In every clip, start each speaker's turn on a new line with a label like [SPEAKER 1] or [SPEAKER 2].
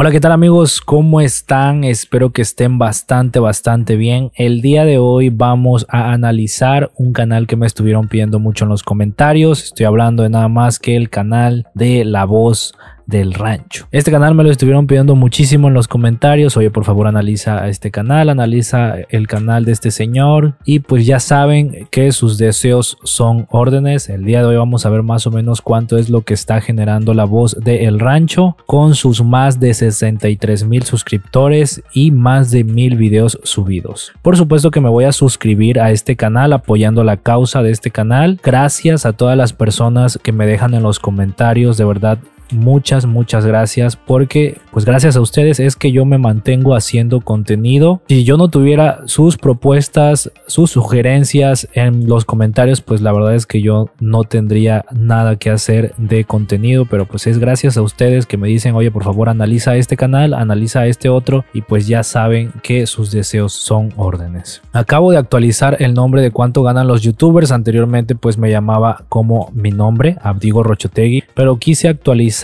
[SPEAKER 1] Hola, ¿qué tal amigos? ¿Cómo están? Espero que estén bastante, bastante bien. El día de hoy vamos a analizar un canal que me estuvieron pidiendo mucho en los comentarios. Estoy hablando de nada más que el canal de La Voz del rancho. Este canal me lo estuvieron pidiendo muchísimo en los comentarios. Oye, por favor, analiza este canal, analiza el canal de este señor. Y pues ya saben que sus deseos son órdenes. El día de hoy vamos a ver más o menos cuánto es lo que está generando la voz de El Rancho con sus más de 63 mil suscriptores y más de mil videos subidos. Por supuesto que me voy a suscribir a este canal apoyando la causa de este canal. Gracias a todas las personas que me dejan en los comentarios. De verdad, muchas, muchas gracias porque pues gracias a ustedes es que yo me mantengo haciendo contenido. Si yo no tuviera sus propuestas, sus sugerencias en los comentarios, pues la verdad es que yo no tendría nada que hacer de contenido, pero pues es gracias a ustedes que me dicen, oye, por favor analiza este canal, analiza este otro y pues ya saben que sus deseos son órdenes. Acabo de actualizar el nombre de cuánto ganan los youtubers, anteriormente pues me llamaba como mi nombre, Abdigo Rochotegui, pero quise actualizar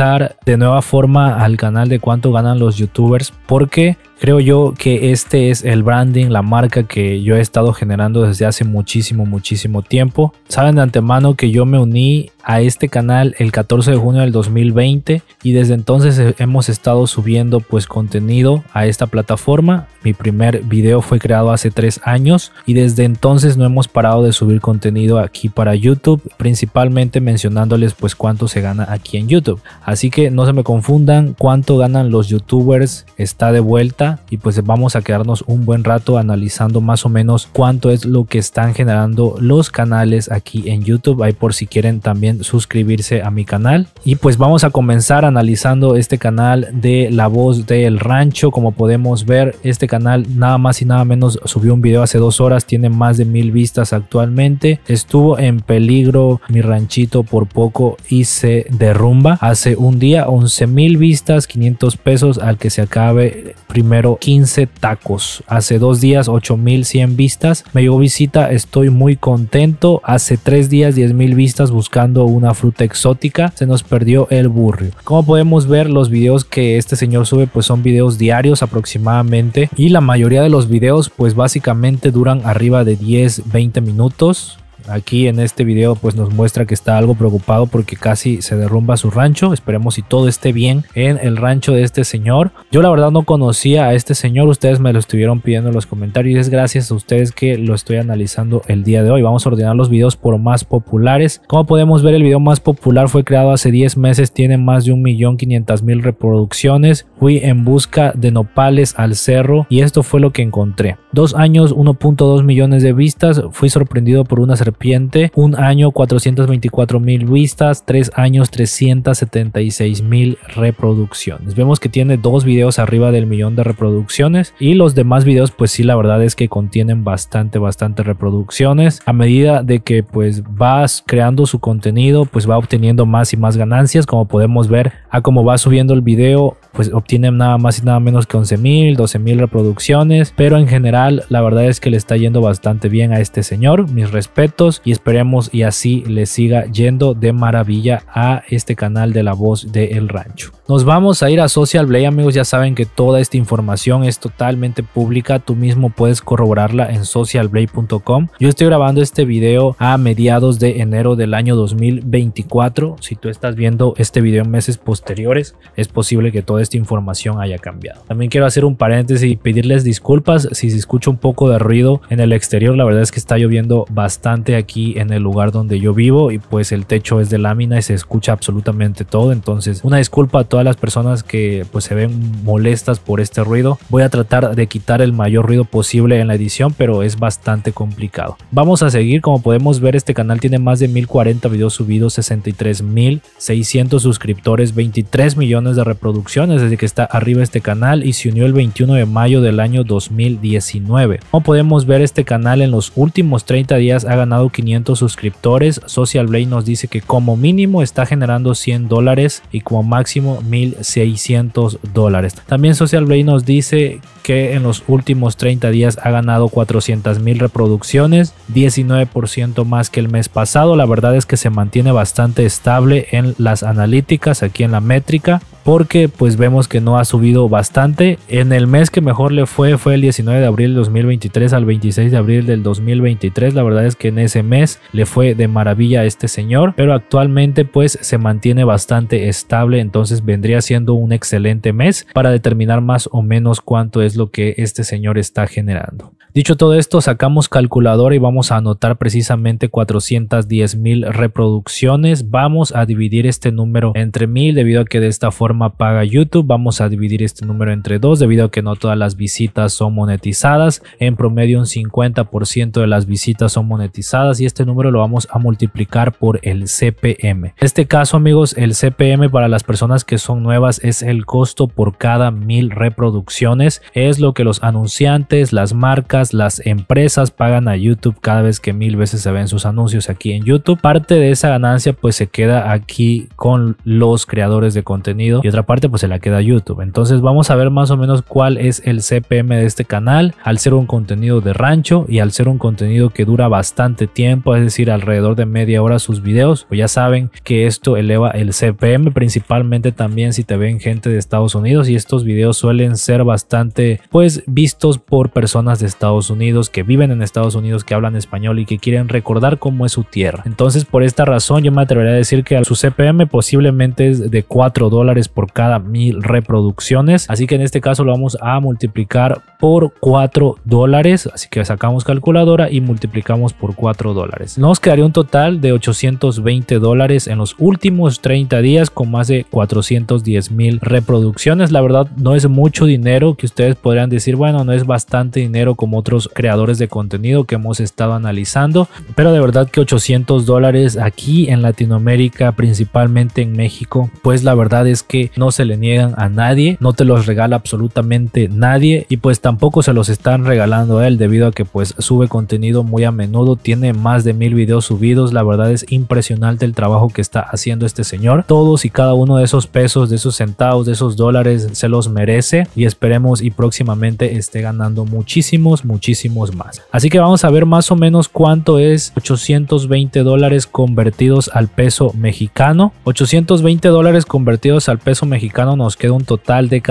[SPEAKER 1] de nueva forma al canal de cuánto ganan los youtubers porque Creo yo que este es el branding, la marca que yo he estado generando desde hace muchísimo, muchísimo tiempo. Saben de antemano que yo me uní a este canal el 14 de junio del 2020 y desde entonces hemos estado subiendo pues contenido a esta plataforma. Mi primer video fue creado hace tres años y desde entonces no hemos parado de subir contenido aquí para YouTube, principalmente mencionándoles pues cuánto se gana aquí en YouTube. Así que no se me confundan, cuánto ganan los youtubers está de vuelta y pues vamos a quedarnos un buen rato analizando más o menos cuánto es lo que están generando los canales aquí en YouTube. Ahí por si quieren también suscribirse a mi canal. Y pues vamos a comenzar analizando este canal de La Voz del Rancho. Como podemos ver, este canal nada más y nada menos subió un video hace dos horas. Tiene más de mil vistas actualmente. Estuvo en peligro mi ranchito por poco y se derrumba. Hace un día 11 mil vistas, 500 pesos al que se acabe primero 15 tacos. Hace dos días 8100 vistas. Me llegó visita, estoy muy contento. Hace tres días 10000 vistas buscando una fruta exótica. Se nos perdió el burro. Como podemos ver, los videos que este señor sube pues son videos diarios aproximadamente y la mayoría de los videos pues básicamente duran arriba de 10, 20 minutos Aquí en este video pues nos muestra que está algo preocupado porque casi se derrumba su rancho. Esperemos si todo esté bien en el rancho de este señor. Yo la verdad no conocía a este señor. Ustedes me lo estuvieron pidiendo en los comentarios. Y es gracias a ustedes que lo estoy analizando el día de hoy. Vamos a ordenar los videos por más populares. Como podemos ver el video más popular fue creado hace 10 meses. Tiene más de 1.500.000 reproducciones. Fui en busca de nopales al cerro y esto fue lo que encontré. Dos años, 1.2 millones de vistas. Fui sorprendido por una serpiente. Un año, 424 mil vistas. Tres años, 376 mil reproducciones. Vemos que tiene dos videos arriba del millón de reproducciones. Y los demás videos, pues sí, la verdad es que contienen bastante, bastante reproducciones. A medida de que pues vas creando su contenido, pues va obteniendo más y más ganancias. Como podemos ver, a como va subiendo el video, pues obtienen nada más y nada menos que 11 mil, 12 mil reproducciones. Pero en general la verdad es que le está yendo bastante bien a este señor. Mis respetos y esperemos y así le siga yendo de maravilla a este canal de la voz de El Rancho. Nos vamos a ir a Social Blade, amigos. Ya saben que toda esta información es totalmente pública. Tú mismo puedes corroborarla en socialblade.com. Yo estoy grabando este video a mediados de enero del año 2024. Si tú estás viendo este video en meses posteriores, es posible que toda esta información haya cambiado. También quiero hacer un paréntesis y pedirles disculpas si escucho un poco de ruido en el exterior, la verdad es que está lloviendo bastante aquí en el lugar donde yo vivo y pues el techo es de lámina y se escucha absolutamente todo, entonces una disculpa a todas las personas que pues se ven molestas por este ruido. Voy a tratar de quitar el mayor ruido posible en la edición, pero es bastante complicado. Vamos a seguir, como podemos ver este canal tiene más de 1040 videos subidos, 63.600 suscriptores, 23 millones de reproducciones desde que está arriba este canal y se unió el 21 de mayo del año 2019. Como podemos ver, este canal en los últimos 30 días ha ganado 500 suscriptores. Social Blade nos dice que como mínimo está generando 100 dólares y como máximo 1600 dólares. También Social Blade nos dice que en los últimos 30 días ha ganado 400 mil reproducciones, 19% más que el mes pasado. La verdad es que se mantiene bastante estable en las analíticas aquí en la métrica porque pues vemos que no ha subido bastante. En el mes que mejor le fue fue el 19 de abril del 2023 al 26 de abril del 2023. La verdad es que en ese mes le fue de maravilla a este señor, pero actualmente pues se mantiene bastante estable, entonces vendría siendo un excelente mes para determinar más o menos cuánto es lo que este señor está generando. Dicho todo esto, sacamos calculadora y vamos a anotar precisamente 410 mil reproducciones. Vamos a dividir este número entre mil debido a que de esta forma paga YouTube. Vamos a dividir este número entre dos debido a que no todas las visitas son monetizadas. En promedio un 50% de las visitas son monetizadas y este número lo vamos a multiplicar por el CPM. En este caso amigos, el CPM para las personas que son nuevas es el costo por cada mil reproducciones. Es lo que los anunciantes, las marcas, las empresas pagan a YouTube cada vez que mil veces se ven sus anuncios aquí en YouTube. Parte de esa ganancia pues se queda aquí con los creadores de contenido y otra parte pues se la queda YouTube. Entonces vamos a ver más o menos cuál es el CPM de este canal al ser un contenido de rancho y al ser un contenido que dura bastante tiempo, es decir, alrededor de media hora sus videos, pues ya saben que esto eleva el CPM principalmente también si te ven gente de Estados Unidos y estos videos suelen ser bastante pues vistos por personas de Estados Unidos que viven en Estados Unidos, que hablan español y que quieren recordar cómo es su tierra. Entonces por esta razón yo me atrevería a decir que su CPM posiblemente es de 4 dólares por cada mil reproducciones. Así que en este caso lo vamos a multiplicar por 4 dólares. Así que sacamos calculadora y multiplicamos por 4 dólares. Nos quedaría un total de 820 dólares en los últimos 30 días con más de 410 mil reproducciones. La verdad no es mucho dinero que ustedes podrían decir, bueno, no es bastante dinero como otros creadores de contenido que hemos estado analizando. Pero de verdad que 800 dólares aquí en Latinoamérica, principalmente en México, pues la verdad es que no se le niegan a nadie, no te los regala absolutamente nadie y pues tampoco se los están regalando a él debido a que pues sube contenido muy a menudo, tiene más de mil videos subidos, la verdad es impresionante el trabajo que está haciendo este señor, todos y cada uno de esos pesos, de esos centavos, de esos dólares se los merece y esperemos y próximamente esté ganando muchísimos, muchísimos más. Así que vamos a ver más o menos cuánto es 820 dólares convertidos al peso mexicano, 820 dólares convertidos al peso mexicano nos queda un total de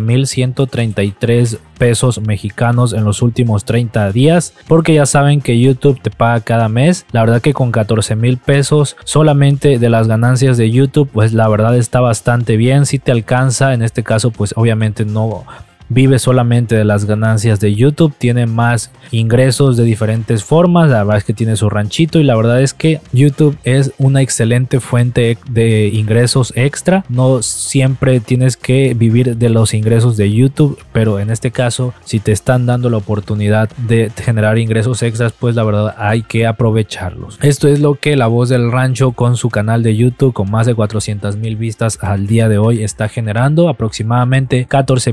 [SPEAKER 1] mil 133 pesos mexicanos en los últimos 30 días, porque ya saben que YouTube te paga cada mes. La verdad que con mil pesos solamente de las ganancias de YouTube, pues la verdad está bastante bien. Si te alcanza, en este caso, pues obviamente no vive solamente de las ganancias de YouTube, tiene más ingresos de diferentes formas, la verdad es que tiene su ranchito y la verdad es que YouTube es una excelente fuente de ingresos extra, no siempre tienes que vivir de los ingresos de YouTube, pero en este caso si te están dando la oportunidad de generar ingresos extras, pues la verdad hay que aprovecharlos. Esto es lo que La Voz del Rancho con su canal de YouTube con más de 400 mil vistas al día de hoy está generando aproximadamente 14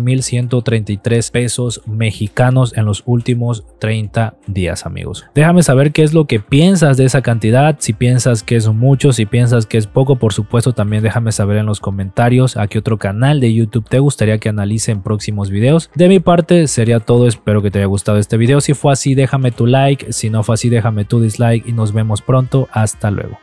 [SPEAKER 1] 33 pesos mexicanos en los últimos 30 días, amigos. Déjame saber qué es lo que piensas de esa cantidad, si piensas que es mucho, si piensas que es poco, por supuesto también déjame saber en los comentarios a qué otro canal de YouTube te gustaría que analice en próximos videos. De mi parte sería todo, espero que te haya gustado este video. Si fue así, déjame tu like, si no fue así, déjame tu dislike y nos vemos pronto. Hasta luego.